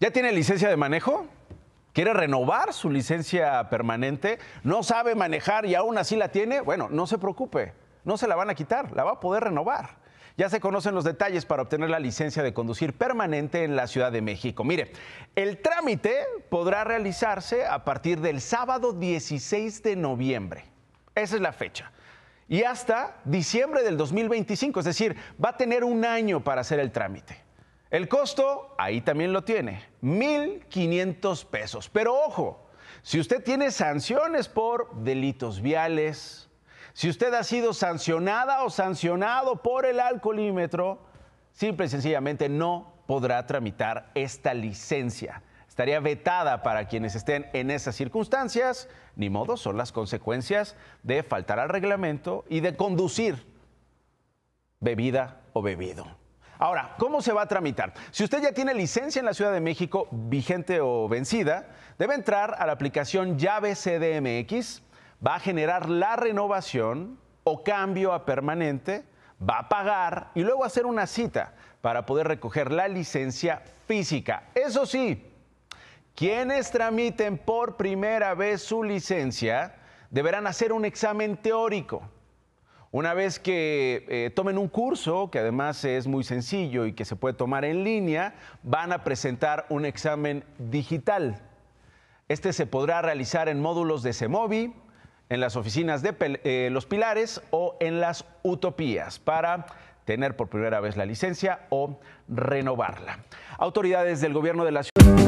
¿Ya tiene licencia de manejo? ¿Quiere renovar su licencia permanente? ¿No sabe manejar y aún así la tiene? Bueno, no se preocupe, no se la van a quitar, la va a poder renovar. Ya se conocen los detalles para obtener la licencia de conducir permanente en la Ciudad de México. Mire, el trámite podrá realizarse a partir del sábado 16 de noviembre. Esa es la fecha. Y hasta diciembre del 2025, es decir, va a tener un año para hacer el trámite. El costo, ahí también lo tiene, 1.500 pesos. Pero ojo, si usted tiene sanciones por delitos viales, si usted ha sido sancionada o sancionado por el alcoholímetro, simple y sencillamente no podrá tramitar esta licencia. Estaría vetada para quienes estén en esas circunstancias. Ni modo, son las consecuencias de faltar al reglamento y de conducir bebida o bebido. Ahora, ¿cómo se va a tramitar? Si usted ya tiene licencia en la Ciudad de México, vigente o vencida, debe entrar a la aplicación Llave CDMX, va a generar la renovación o cambio a permanente, va a pagar y luego hacer una cita para poder recoger la licencia física. Eso sí, quienes tramiten por primera vez su licencia deberán hacer un examen teórico una vez que eh, tomen un curso, que además es muy sencillo y que se puede tomar en línea, van a presentar un examen digital. Este se podrá realizar en módulos de CEMOVI, en las oficinas de eh, Los Pilares o en las Utopías para tener por primera vez la licencia o renovarla. Autoridades del gobierno de la ciudad.